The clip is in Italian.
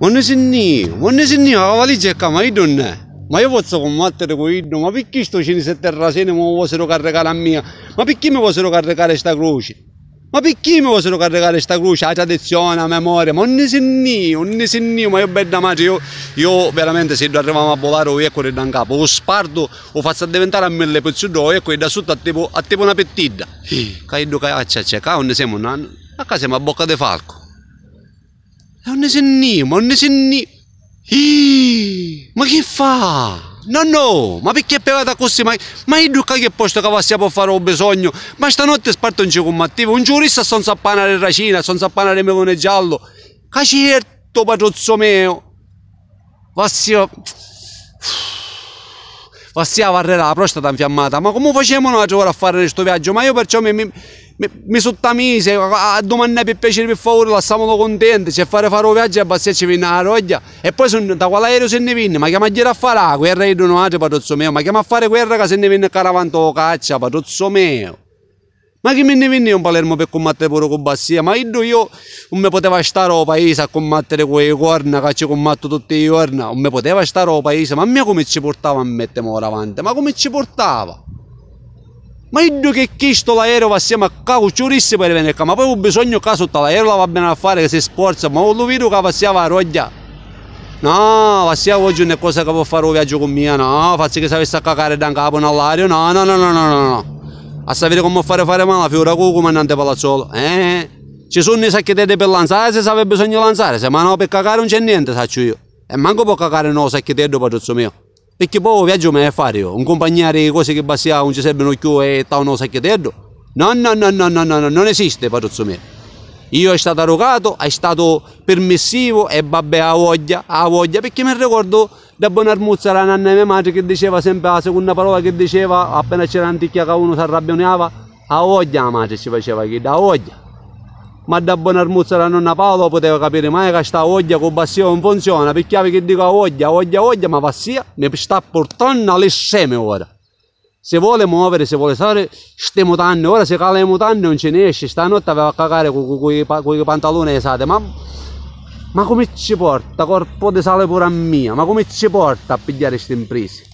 Onesini, onesini avali jekka mai dunna. Ma io posso combattere con Iddo, ma perché sto cini se terrasene mi fossero caricare a mia? Ma perché mi fossero caricare questa croce? Ma perché mi fossero caricare questa croce? La tradizione, la memoria, ma onesini, onesini, ma io bella madre, io, io veramente se arriviamo a volare o ecco da capo, o spardo, o faccio diventare a mille pezzuto, o ecco da sotto a tipo, a tipo una pettida. Che Iddo caccia c'è, qua non siamo nanno, a casa siamo a bocca di falco. Non ne esennio, non ne esennio... Iii, ma che fa? No, no, ma perché è bevate così? Ma, ma io che posto che possiamo fare un bisogno? Ma stanotte sparto un combattivo, un giurista sono sappanare racina, sono sappanare melone giallo. Che certo, padrozzo mio. Passiamo Vassia varrere la prostata infiammata. Ma come facciamo noi a trovare a fare questo viaggio? Ma io perciò mi... mi mi, sono sottamise, a domandare per piacere per favore, lasciamolo contenti, se fare fare un viaggio e abbassarci per una roglia e poi sono, da quale se ne viene, ma che mi a fare la guerra di un altro padrozzo mio, ma che mi a fare guerra che se ne viene caravanto caccia padrozzo mio. Ma che mi ne venne un Palermo per combattere pure con Bassia? Ma io, io non mi poteva stare al paese a combattere con le corna che ci combatto tutti i giorni, non mi poteva stare al paese, ma a me come ci portava a mettermi ora avanti? Ma come ci portava? Ma io che chiesto l'aereo assieme a caucciurissi per venire qua, ma poi ho bisogno che sotto l'aereo va bene a fare che si sforza, ma lo vedo che passiamo a roglia. No, passiamo oggi una cosa che può fare un viaggio con mia, no, faccio che sapesse a cagare da capo all'aereo, no, no, no, no, no, no, no. A sapere come fare fare male la fiora con comandante palazzolo, eh? Ci sono i sacchetti per lanciare se sarebbe bisogno di lanciare, se ma no per cagare non c'è niente, saccio io. E manco può cagare no sacchetti per tutto mio. Perché poi viaggio me ne fare io, un compagnare cose che basia non ci servono più e sta uno sacchetello. No, no, no, no, no, no, non esiste Padozzo mio. Io è stato arrogato, è stato permissivo e vabbè a voglia, a voglia, perché mi ricordo da Bonarmuzza la nanna di mia madre che diceva sempre la seconda parola che diceva appena c'era antichia che uno si arrabbiava, a voglia la madre ci faceva che da voglia ma da buon armuzzo da nonna Paolo poteva capire mai che questa voglia con bassino non funziona, perché che dico voglia, voglia, voglia, ma passia, mi sta portando alle seme ora. Se vuole muovere, se vuole stare, ste mutande, ora se cala le mutande non ce ne esce, stanotte aveva a cagare con i pantaloni esate, ma, ma come ci porta, corpo di sale pure a mia, ma come ci porta a pigliare queste imprese?